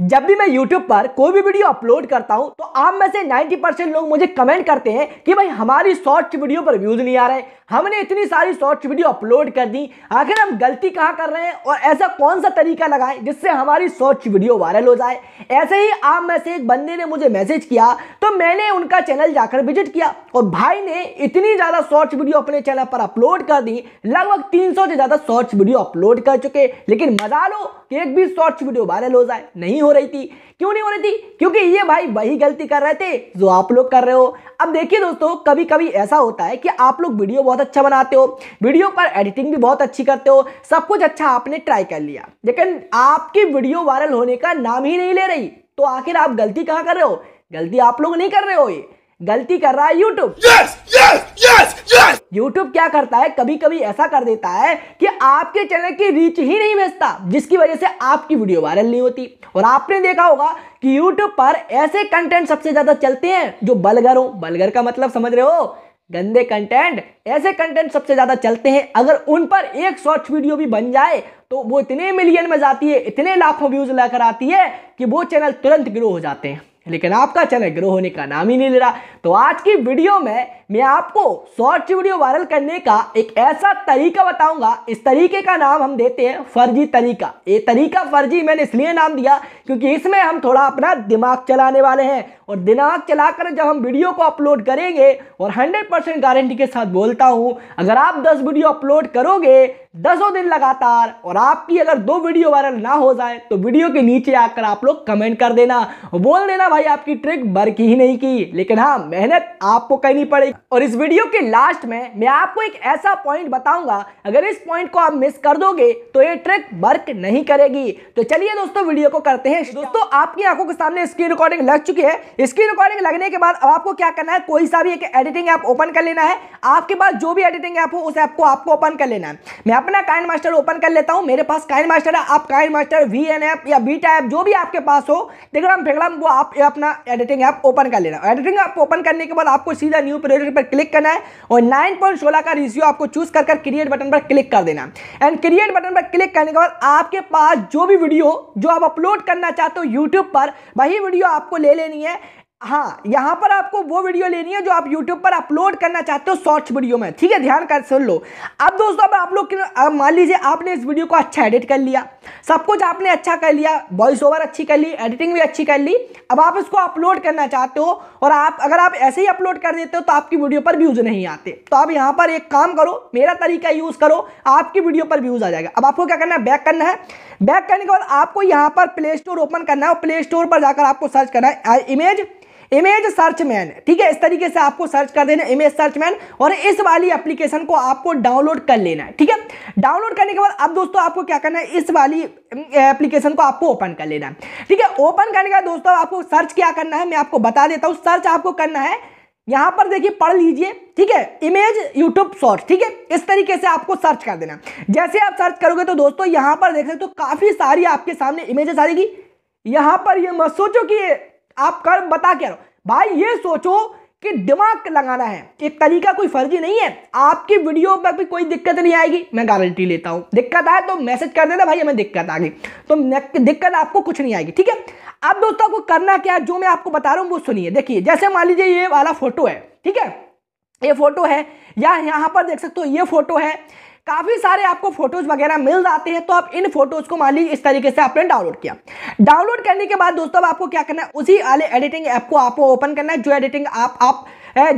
जब भी मैं YouTube पर कोई भी वीडियो अपलोड करता हूं तो आप में से 90 परसेंट लोग मुझे कमेंट करते हैं कि भाई हमारी शॉर्ट्स वीडियो पर व्यूज नहीं आ रहे हमने इतनी सारी शॉर्ट्स वीडियो अपलोड कर दी आखिर हम गलती कहाँ कर रहे हैं और ऐसा कौन सा तरीका लगाएं जिससे हमारी शॉर्ट्स वीडियो वायरल हो जाए ऐसे ही आप में से एक बंदे ने मुझे मैसेज किया तो मैंने उनका चैनल जाकर विजिट किया और भाई ने इतनी ज़्यादा शॉर्ट्स वीडियो अपने चैनल पर अपलोड कर दी लगभग तीन से ज़्यादा शॉर्ट्स वीडियो अपलोड कर चुके लेकिन मजा लो कि एक भी शॉर्ट्स वीडियो वायरल हो जाए नहीं हो रही थी क्यों नहीं हो रही थी क्योंकि ये भाई वही गलती कर रहे थे जो आप लोग कर रहे हो अब देखिए दोस्तों कभी कभी ऐसा होता है कि आप लोग वीडियो बहुत अच्छा बनाते हो वीडियो पर एडिटिंग भी बहुत अच्छी करते हो सब कुछ अच्छा आपने ट्राई कर लिया लेकिन आपकी वीडियो वायरल होने का नाम ही नहीं ले रही तो आखिर आप गलती कहाँ कर रहे हो गलती आप लोग नहीं कर रहे हो ये गलती कर रहा है YouTube yes, yes, yes! YouTube क्या करता है कभी कभी ऐसा कर देता है कि आपके चैनल की रीच ही नहीं भेजता जिसकी वजह से आपकी वीडियो वायरल नहीं होती और आपने देखा होगा कि YouTube पर ऐसे कंटेंट सबसे ज़्यादा चलते हैं जो बलगर हो बलगर का मतलब समझ रहे हो गंदे कंटेंट ऐसे कंटेंट सबसे ज़्यादा चलते हैं अगर उन पर एक शॉर्ट वीडियो भी बन जाए तो वो इतने मिलियन में जाती है इतने लाखों व्यूज लाकर आती है कि वो चैनल तुरंत ग्रो हो जाते हैं लेकिन आपका चैनल ग्रो होने का नाम ही नहीं ले रहा तो आज की वीडियो में मैं आपको शॉर्ट वीडियो वायरल करने का एक ऐसा तरीका बताऊंगा इस तरीके का नाम हम देते हैं फर्जी तरीका ये तरीका फर्जी मैंने इसलिए नाम दिया क्योंकि इसमें हम थोड़ा अपना दिमाग चलाने वाले हैं और दिमाग चलाकर जब हम वीडियो को अपलोड करेंगे और 100% गारंटी के साथ बोलता हूँ अगर आप 10 वीडियो अपलोड करोगे दसों दिन लगातार और आपकी अगर दो वीडियो वायरल ना हो जाए तो वीडियो के नीचे आकर आप लोग कमेंट कर देना बोल देना भाई आपकी ट्रिक बर्क ही नहीं की लेकिन हाँ मेहनत आपको करनी पड़ेगी दिया और इस वीडियो के लास्ट में मैं आपको एक ऐसा पॉइंट बताऊंगा अगर इस पॉइंट को आप मिस कर दोगे तो ये ट्रिक वर्क नहीं करेगी तो चलिए दोस्तों वीडियो को करते हैं दोस्तों आपकी आंखों के सामने स्क्रीन रिकॉर्डिंग लग चुकी है स्क्रीन रिकॉर्डिंग लगने के बाद अब आपको क्या करना है कोई सा भी एक एडिटिंग ऐप ओपन कर लेना है आपके पास जो भी एडिटिंग ऐप हो उस ऐप को आपको ओपन कर लेना है मैं अपना काइन मास्टर ओपन कर लेता हूँ मेरे पास काइन मास्टर है आप काइन मास्टर वी एन ऐप या बीटा ऐप जो भी आपके पास हो टेग्राम फेग्राम वो आप अपना एडिटिंग ऐप ओपन कर लेना एडिटिंग ऐप ओपन करने के बाद आपको सीधा न्यू प्रोजेक्ट पर क्लिक करना है और नाइन पॉइंट सोलह का रिज्यू आपको चूज कर कर क्रिएट बटन पर क्लिक कर देना एंड क्रिएट बटन पर क्लिक करने के बाद आपके पास जो भी वीडियो जो आप अपलोड करना चाहते हो यूट्यूब पर वही वीडियो आपको ले लेनी है हाँ यहाँ पर आपको वो वीडियो लेनी है जो आप YouTube पर अपलोड करना चाहते हो शॉर्ट्स वीडियो में ठीक है ध्यान कर सुन लो अब दोस्तों अब आप लोग मान लीजिए आपने इस वीडियो को अच्छा एडिट कर लिया सब कुछ आपने अच्छा कर लिया वॉइस ओवर अच्छी कर ली एडिटिंग भी अच्छी कर ली अब आप इसको अपलोड करना चाहते हो और आप अगर आप ऐसे ही अपलोड कर देते हो तो आपकी वीडियो पर व्यूज़ नहीं आते तो आप यहाँ पर एक काम करो मेरा तरीका यूज़ करो आपकी वीडियो पर व्यूज़ आ जाएगा अब आपको क्या करना है बैक करना है बैक करने के बाद आपको यहाँ पर प्ले स्टोर ओपन करना है और प्ले स्टोर पर जाकर आपको सर्च करना है इमेज इमेज सर्च मैन ठीक है इस तरीके से आपको सर्च कर देना इमेज सर्च मैन और इस वाली एप्लीकेशन को आपको डाउनलोड कर लेना है ठीक है डाउनलोड करने के बाद अब दोस्तों आपको क्या करना है इस वाली एप्लीकेशन को आपको ओपन कर लेना है ठीक है ओपन करने का दोस्तों आपको सर्च क्या करना है मैं आपको बता देता हूँ सर्च आपको करना है यहाँ पर देखिए पढ़ लीजिए ठीक है इमेज यूट्यूब शॉर्ट ठीक है इस तरीके से आपको सर्च कर देना जैसे आप सर्च करोगे तो दोस्तों यहाँ पर देख सकते हो तो काफ़ी सारी आपके सामने इमेजेस आएगी यहाँ पर ये मत सोचो कि आप कर बता क्या रहो भाई ये सोचो कि दिमाग लगाना है एक तरीका कोई फर्जी नहीं है आपकी वीडियो पर भी कोई दिक्कत नहीं आएगी मैं गारंटी लेता हूं दिक्कत आए तो मैसेज कर देना भाई हमें दिक्कत आ गई तो दिक्कत आपको कुछ नहीं आएगी ठीक है अब दोस्तों आपको करना क्या है जो मैं आपको बता रहा हूं वो सुनिए देखिए जैसे मान लीजिए ये वाला फोटो है ठीक है ये फोटो है या यहां पर देख सकते हो ये फोटो है काफ़ी सारे आपको फोटोज वगैरह मिल जाते हैं तो आप इन फोटोज को मान लीजिए इस तरीके से आपने डाउनलोड किया डाउनलोड करने के बाद दोस्तों आपको क्या करना है उसी वाले एडिटिंग ऐप को आपको ओपन करना है जो एडिटिंग आप आप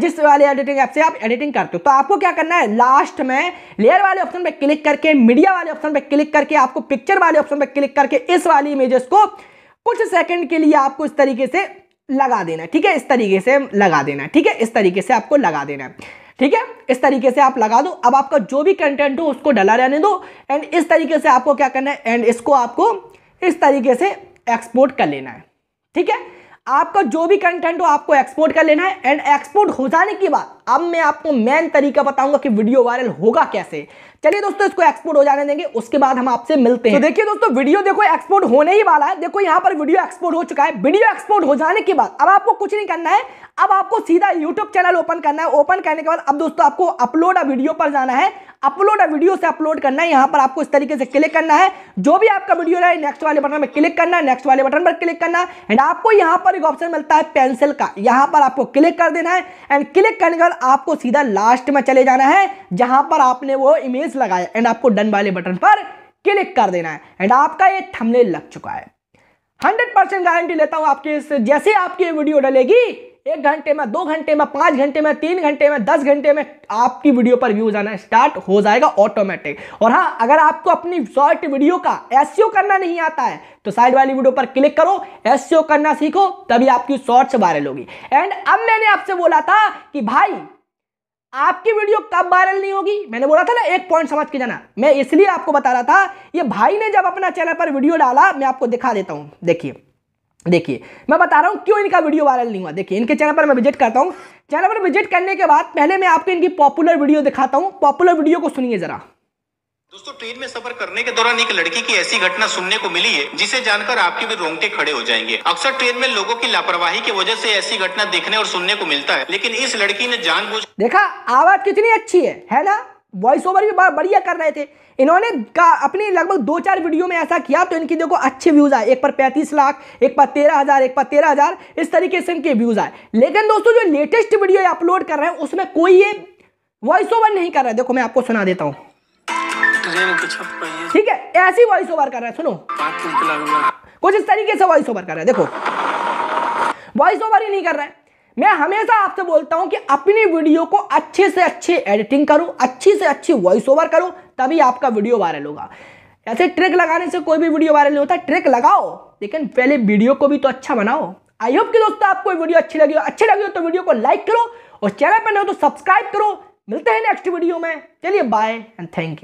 जिस वाले एडिटिंग ऐप से आप एडिटिंग करते हो तो आपको क्या करना है लास्ट में लेयर वाले ऑप्शन पर क्लिक करके मीडिया वाले ऑप्शन पर क्लिक करके आपको पिक्चर वाले ऑप्शन पर क्लिक करके इस वाली इमेजेस को कुछ सेकंड के लिए आपको इस तरीके से लगा देना ठीक है इस तरीके से लगा देना ठीक है इस तरीके से आपको लगा देना है ठीक है इस तरीके से आप लगा दो अब आपका जो भी कंटेंट हो उसको डला रहने दो एंड इस तरीके से आपको क्या करना है एंड इसको आपको इस तरीके से एक्सपोर्ट कर लेना है ठीक है आपका जो भी कंटेंट हो आपको एक्सपोर्ट कर लेना है एंड एक्सपोर्ट हो जाने के बाद अब मैं आपको मेन तरीका बताऊंगा कि वीडियो वायरल होगा कैसे चलिए दोस्तों इसको एक्सपोर्ट हो जाने देंगे उसके बाद हम आपसे मिलते तो हैं तो देखिए दोस्तों वीडियो देखो एक्सपोर्ट होने ही वाला है देखो यहाँ पर वीडियो एक्सपोर्ट हो चुका है वीडियो एक्सपोर्ट हो जाने के बाद अब आपको कुछ नहीं करना है अब आपको सीधा यूट्यूब चैनल ओपन करना है ओपन करने के बाद अब दोस्तों आपको अपलोड वीडियो पर जाना है अपलोड वीडियो से अपलोड करना है यहां पर आपको इस तरीके से क्लिक करना है जो भी आपका वीडियो है नेक्स्ट वाले बटन में क्लिक करना है नेक्स्ट वाले बटन पर क्लिक करना एंड आपको यहां पर एक ऑप्शन मिलता है पेंसिल का यहां पर आपको क्लिक कर देना है एंड क्लिक करने के बाद आपको सीधा लास्ट में चले जाना है जहां पर आपने वो इमेज लगाया एंड आपको डन वाले बटन पर क्लिक कर देना है एंड आपका ये थमले लग चुका है हंड्रेड परसेंट गारंटी लेता हूं आपके इस जैसे आपकी वीडियो डलेगी एक घंटे में दो घंटे में पांच घंटे में तीन घंटे में दस घंटे में आपकी वीडियो पर व्यूज आना स्टार्ट हो जाएगा ऑटोमेटिक और हाँ अगर आपको अपनी शॉर्ट वीडियो का एस e करना नहीं आता है तो साइड वाली वीडियो पर क्लिक करो एस e करना सीखो तभी आपकी शॉर्ट्स वायरल होगी एंड अब मैंने आपसे बोला था कि भाई आपकी वीडियो कब वायरल नहीं होगी मैंने बोला था ना एक पॉइंट समझ के जाना मैं इसलिए आपको बता रहा था ये भाई ने जब अपना चैनल पर वीडियो डाला मैं आपको दिखा देता हूं देखिए देखिए मैं बता रहा हूँ क्यों इनका वीडियो वायरल नहीं हुआ देखिए इनके चैनल पर मैं विजिट करता हूँ चैनल पर विजिट करने के बाद पहले मैं आपको इनकी पॉपुलर वीडियो दिखाता हूँ पॉपुलर वीडियो को सुनिए जरा दोस्तों ट्रेन में सफर करने के दौरान एक लड़की की ऐसी घटना सुनने को मिली है जिसे जानकर आपके भी रोंगटे खड़े हो जाएंगे अक्सर ट्रेन में लोगों की लापरवाही की वजह से ऐसी घटना देखने और सुनने को मिलता है लेकिन इस लड़की ने जानबूझ देखा आवाज कितनी अच्छी है है ना वॉइस ओवर भी बढ़िया कर रहे थे इन्होंने का अपने लगभग दो चार वीडियो में ऐसा किया तो इनकी देखो अच्छे व्यूज़ आए एक पर पैंतीस लाख एक पर तेरह हज़ार एक पर तेरह हज़ार इस तरीके से इनके व्यूज़ आए लेकिन दोस्तों जो लेटेस्ट वीडियो अपलोड कर रहे हैं उसमें कोई ये वॉइस ओवर नहीं कर रहा है देखो मैं आपको सुना देता हूँ ठीक है ऐसी वॉइस ओवर कर रहे हैं सुनो कुछ इस तरीके से वॉइस ओवर कर रहे हैं देखो वॉइस ओवर ही नहीं कर रहा है मैं हमेशा आपसे बोलता हूं कि अपनी वीडियो को अच्छे से अच्छे एडिटिंग करो अच्छी से अच्छी वॉइस ओवर करो तभी आपका वीडियो वायरल होगा ऐसे ट्रिक लगाने से कोई भी वीडियो वायरल नहीं होता ट्रिक लगाओ लेकिन पहले वीडियो को भी तो अच्छा बनाओ आई होप कि दोस्तों आपको वीडियो अच्छी लगी हो अच्छी लगी हो तो वीडियो को लाइक करो और चैनल पर नहीं हो तो सब्सक्राइब करो मिलते हैं नेक्स्ट वीडियो में चलिए बाय एंड थैंक यू